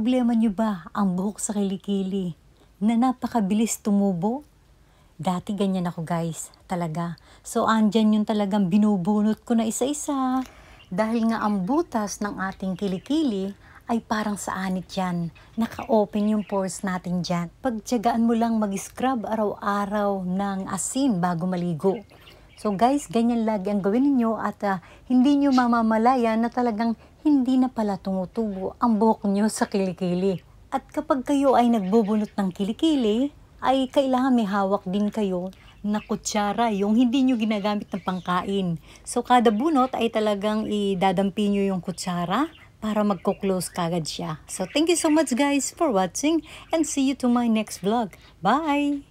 Problema niyo ba ang buhok sa kilikili na napakabilis tumubo? Dati ganyan ako guys, talaga. So andyan yung talagang binubunot ko na isa-isa. Dahil nga ang butas ng ating kilikili ay parang sa anit yan. Naka-open yung pores natin dyan. Pagtyagaan mo lang mag-scrub araw-araw ng asin bago maligo. So guys, ganyan lagi ang gawin niyo at uh, hindi niyo mamamalaya na talagang hindi na pala tumutubo ang buhok niyo sa kilikili. At kapag kayo ay nagbubunot ng kilikili, ay kailangan may hawak din kayo na kutsara, yung hindi nyo ginagamit ng pangkain. So, kada bunot ay talagang idadampi nyo yung kutsara para magko-close kagad siya. So, thank you so much guys for watching and see you to my next vlog. Bye!